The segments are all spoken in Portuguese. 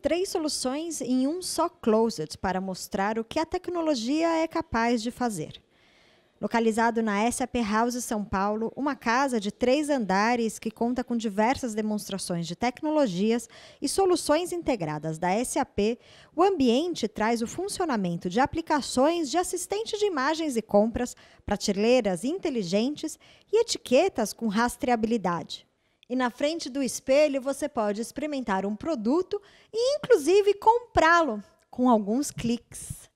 três soluções em um só closet para mostrar o que a tecnologia é capaz de fazer. Localizado na SAP House São Paulo, uma casa de três andares que conta com diversas demonstrações de tecnologias e soluções integradas da SAP, o ambiente traz o funcionamento de aplicações de assistente de imagens e compras, prateleiras inteligentes e etiquetas com rastreabilidade. E na frente do espelho você pode experimentar um produto e, inclusive, comprá-lo com alguns cliques.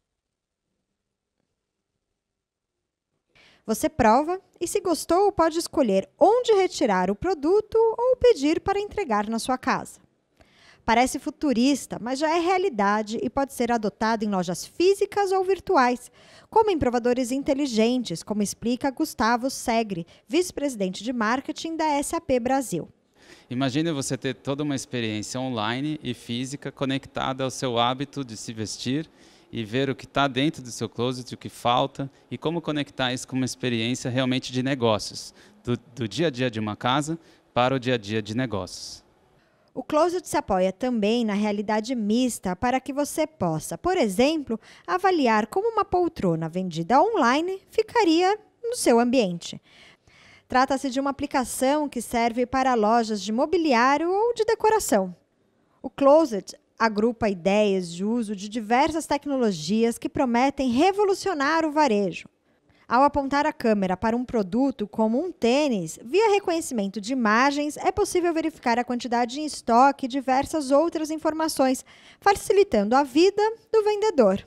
Você prova e, se gostou, pode escolher onde retirar o produto ou pedir para entregar na sua casa. Parece futurista, mas já é realidade e pode ser adotado em lojas físicas ou virtuais, como em provadores inteligentes, como explica Gustavo Segre, vice-presidente de marketing da SAP Brasil. Imagine você ter toda uma experiência online e física conectada ao seu hábito de se vestir e ver o que está dentro do seu closet, o que falta e como conectar isso com uma experiência realmente de negócios, do, do dia a dia de uma casa para o dia a dia de negócios. O Closet se apoia também na realidade mista para que você possa, por exemplo, avaliar como uma poltrona vendida online ficaria no seu ambiente. Trata-se de uma aplicação que serve para lojas de mobiliário ou de decoração. O Closet agrupa ideias de uso de diversas tecnologias que prometem revolucionar o varejo. Ao apontar a câmera para um produto como um tênis, via reconhecimento de imagens, é possível verificar a quantidade em estoque e diversas outras informações, facilitando a vida do vendedor.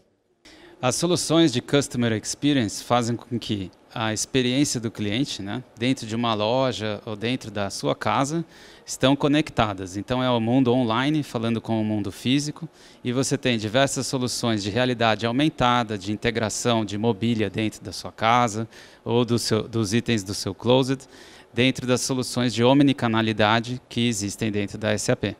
As soluções de Customer Experience fazem com que a experiência do cliente, né, dentro de uma loja ou dentro da sua casa, estão conectadas. Então é o mundo online falando com o mundo físico e você tem diversas soluções de realidade aumentada, de integração de mobília dentro da sua casa ou do seu, dos itens do seu closet, dentro das soluções de omnicanalidade que existem dentro da SAP.